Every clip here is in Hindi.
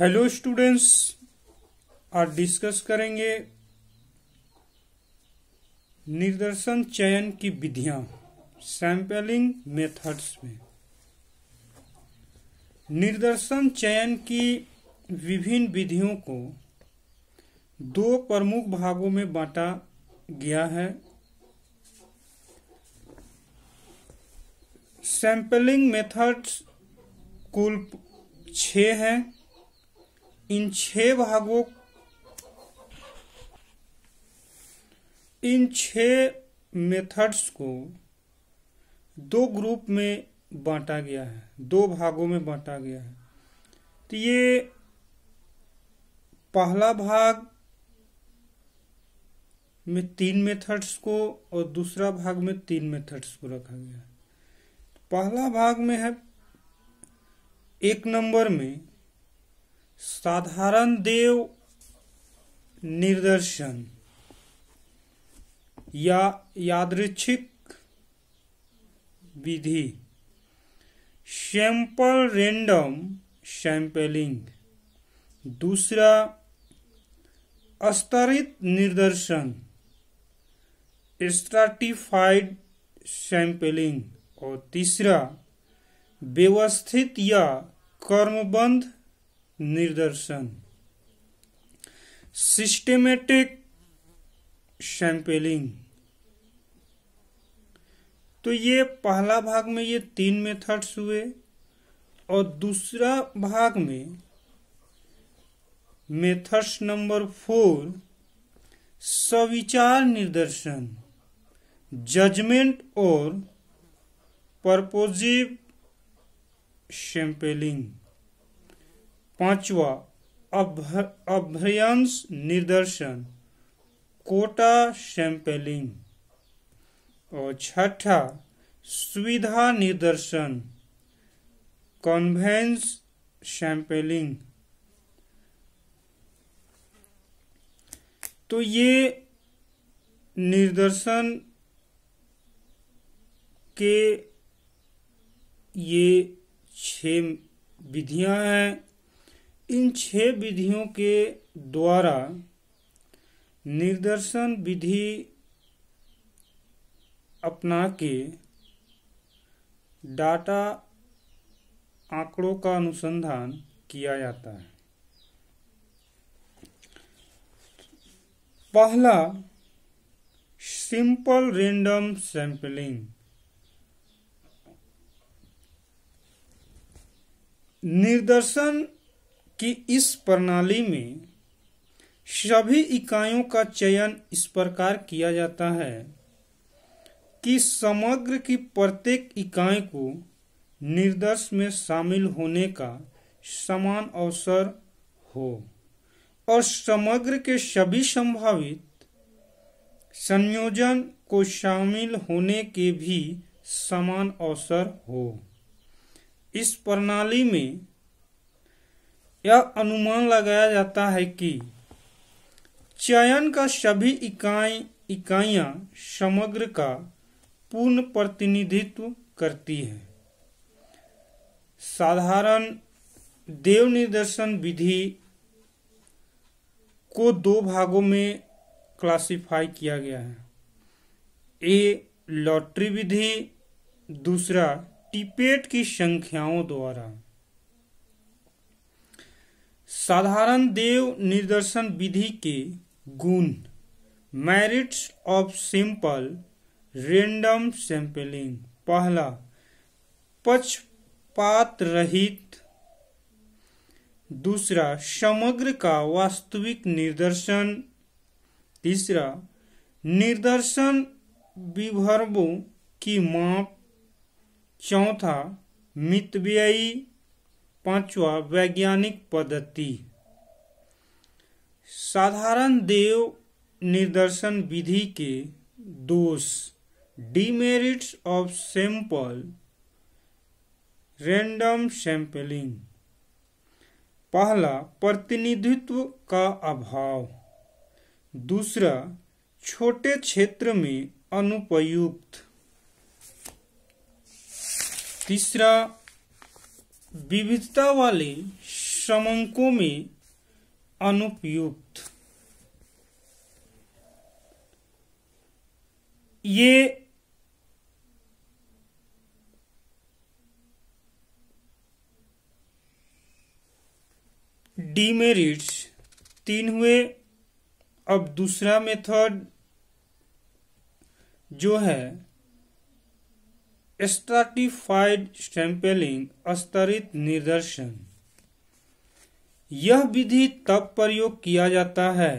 हेलो स्टूडेंट्स आज डिस्कस करेंगे निर्दर्शन चयन की विधियां सैम्पलिंग मेथड्स में निर्दर्शन चयन की विभिन्न विधियों को दो प्रमुख भागों में बांटा गया है सैंपलिंग मेथड्स कुल छ हैं इन छह भागों इन छह मेथड्स को दो ग्रुप में बांटा गया है दो भागों में बांटा गया है तो ये पहला भाग में तीन मेथड्स को और दूसरा भाग में तीन मेथड्स को रखा गया है पहला भाग में है एक नंबर में साधारण देव निर्दर्शन या यादृच्छिक विधि सैंपल रेंडम सैंपलिंग दूसरा स्तरित निर्दर्शन स्ट्राटिफाइड सैंपलिंग और तीसरा व्यवस्थित या कर्मबंध निर्दर्शन सिस्टमेटिक सैंपलिंग तो ये पहला भाग में ये तीन मेथड्स हुए और दूसरा भाग में मेथड्स नंबर फोर सविचार निर्दर्शन जजमेंट और परपोजिव सैंपलिंग पांचवा अभ्यंश निदर्शन कोटा सैंपलिंग और छठा सुविधा निदर्शन कॉन्वेंस सैंपलिंग तो ये निर्दर्शन के ये छ विधियां हैं इन छह विधियों के द्वारा निर्दर्शन विधि अपना के डाटा आंकड़ों का अनुसंधान किया जाता है पहला सिंपल रेंडम सैंपलिंग निर्दर्शन कि इस प्रणाली में सभी इकाइयों का चयन इस प्रकार किया जाता है कि समग्र की प्रत्येक इकाई को निर्देश में शामिल होने का समान अवसर हो और समग्र के सभी संभावित संयोजन को शामिल होने के भी समान अवसर हो इस प्रणाली में यह अनुमान लगाया जाता है कि चयन का सभी इकाई इकाइयां समग्र का पूर्ण प्रतिनिधित्व करती है साधारण देव निर्देशन विधि को दो भागों में क्लासिफाई किया गया है ए लॉटरी विधि दूसरा टिपेट की संख्याओं द्वारा साधारण देव निर्दर्शन विधि के गुण merits of simple random sampling पहला पक्षपात रहित दूसरा समग्र का वास्तविक निर्दर्शन तीसरा निर्दर्शन विभर्वों की माप चौथा मितव्ययी पांचवा वैज्ञानिक पद्धति साधारण देव निर्दर्शन विधि के दोष demerits of sample random sampling पहला प्रतिनिधित्व का अभाव दूसरा छोटे क्षेत्र में अनुपयुक्त तीसरा विविधता वाले समंकों में अनुपयुक्त ये डीमेरिट्स तीन हुए अब दूसरा मेथड जो है स्ट्रेटिफाइड स्टैम्पेलिंग स्तरित निर्दर्शन यह विधि तब प्रयोग किया जाता है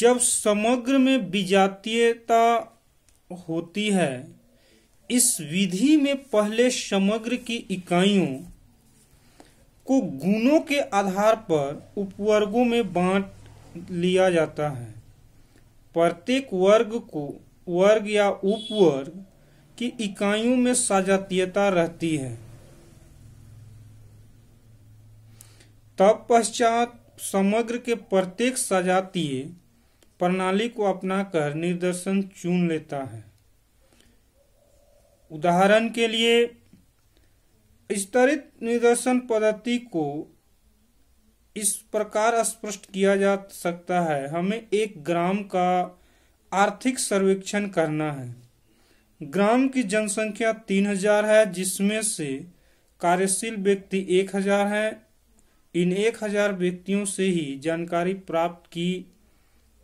जब समग्र में विजातीयता होती है इस विधि में पहले समग्र की इकाइयों को गुणों के आधार पर उपवर्गों में बांट लिया जाता है प्रत्येक वर्ग को वर्ग या उपवर्ग कि इकाइयों में सजातीयता रहती है तत्पश्चात समग्र के प्रत्येक सजातीय प्रणाली को अपनाकर निर्देशन चुन लेता है उदाहरण के लिए स्तरित निर्देशन पद्धति को इस प्रकार स्पष्ट किया जा सकता है हमें एक ग्राम का आर्थिक सर्वेक्षण करना है ग्राम की जनसंख्या तीन हजार है जिसमें से कार्यशील व्यक्ति एक हजार है इन एक हजार व्यक्तियों से ही जानकारी प्राप्त की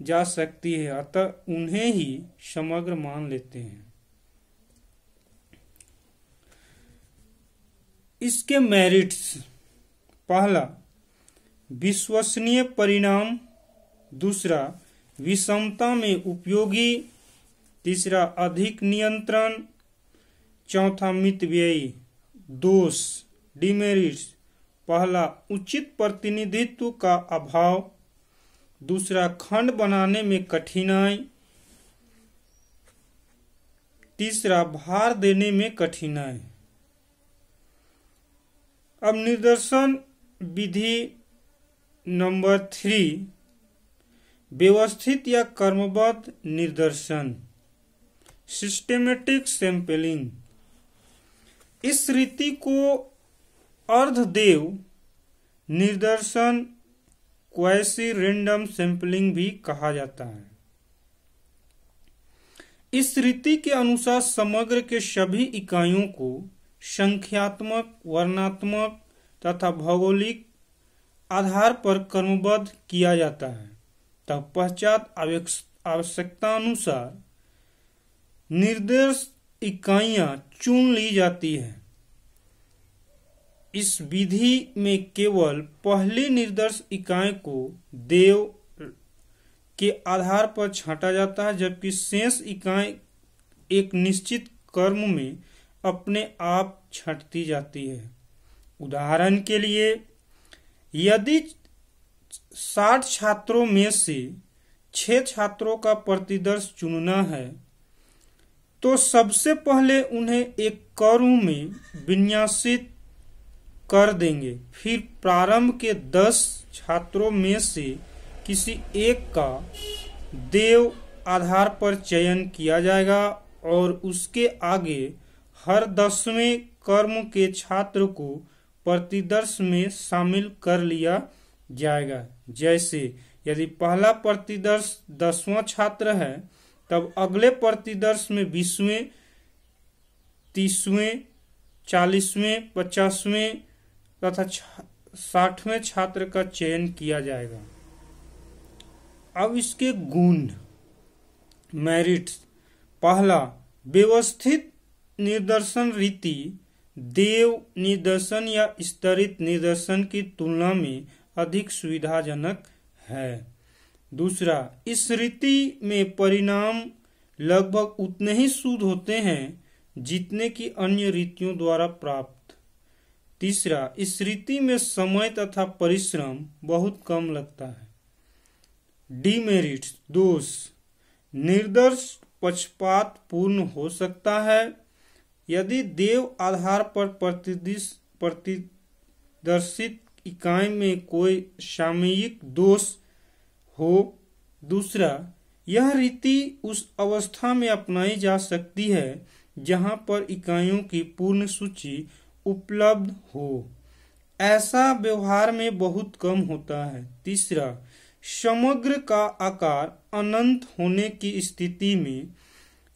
जा सकती है अतः उन्हें ही समग्र मान लेते हैं इसके मेरिट्स पहला विश्वसनीय परिणाम दूसरा विषमता में उपयोगी तीसरा अधिक नियंत्रण चौथा मित व्ययी दोष डिमेरिट्स पहला उचित प्रतिनिधित्व का अभाव दूसरा खंड बनाने में कठिनाई तीसरा भार देने में कठिनाई अब निर्देशन विधि नंबर थ्री व्यवस्थित या कर्मबद्ध निदर्शन सिस्टमेटिक सैंपलिंग इस रीति को अर्धदेव निर्दर्शन क्वैसी रेंडम सैंपलिंग भी कहा जाता है इस रीति के अनुसार समग्र के सभी इकाइयों को संख्यात्मक वर्णात्मक तथा भौगोलिक आधार पर क्रमबद्ध किया जाता है तब पश्चात आवश्यकता अनुसार निर्देश इकाइयां चुन ली जाती है इस विधि में केवल पहली निर्देश इकाई को देव के आधार पर छांटा जाता है जबकि शेष इकाई एक निश्चित कर्म में अपने आप छंटती जाती है उदाहरण के लिए यदि साठ छात्रों में से छह छात्रों का प्रतिदर्श चुनना है तो सबसे पहले उन्हें एक करु में विन्यासित कर देंगे फिर प्रारंभ के दस छात्रों में से किसी एक का देव आधार पर चयन किया जाएगा और उसके आगे हर दसवें कर्म के छात्र को प्रतिदर्श में शामिल कर लिया जाएगा जैसे यदि पहला प्रतिदर्श दसवां छात्र है तब अगले प्रतिदर्श में बीसवें तीसवें चालीसवें पचासवें तथा साठवें छात्र का चयन किया जाएगा अब इसके गुण मेरिट्स पहला व्यवस्थित निर्दर्शन रीति देव निर्दर्शन या स्तरित निर्दर्शन की तुलना में अधिक सुविधाजनक है दूसरा इस रीति में परिणाम लगभग उतने ही शुद्ध होते हैं जितने की अन्य रीतियों द्वारा प्राप्त तीसरा इस रीति में समय तथा परिश्रम बहुत कम लगता है डिमेरिट दोष निर्दर्श पक्षपात पूर्ण हो सकता है यदि देव आधार पर प्रतिदर्शित इकाई में कोई सामयिक दोष हो दूसरा यह रीति उस अवस्था में अपनाई जा सकती है जहां पर इकाइयों की पूर्ण सूची उपलब्ध हो ऐसा व्यवहार में बहुत कम होता है तीसरा समग्र का आकार अनंत होने की स्थिति में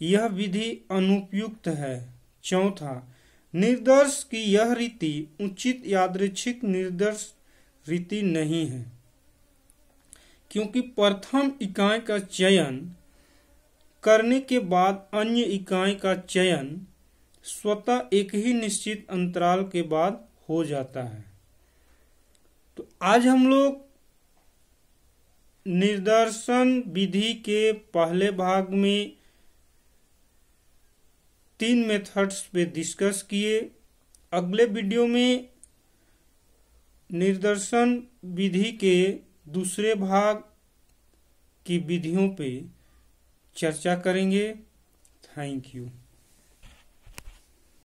यह विधि अनुपयुक्त है चौथा निर्दर्श की यह रीति उचित यादृच्छिक निर्दर्श रीति नहीं है क्योंकि प्रथम इकाई का चयन करने के बाद अन्य इकाई का चयन स्वतः एक ही निश्चित अंतराल के बाद हो जाता है तो आज हम लोग निर्दर्शन विधि के पहले भाग में तीन मेथड्स पे डिस्कस किए अगले वीडियो में निर्दर्शन विधि के दूसरे भाग की विधियों पे चर्चा करेंगे थैंक यू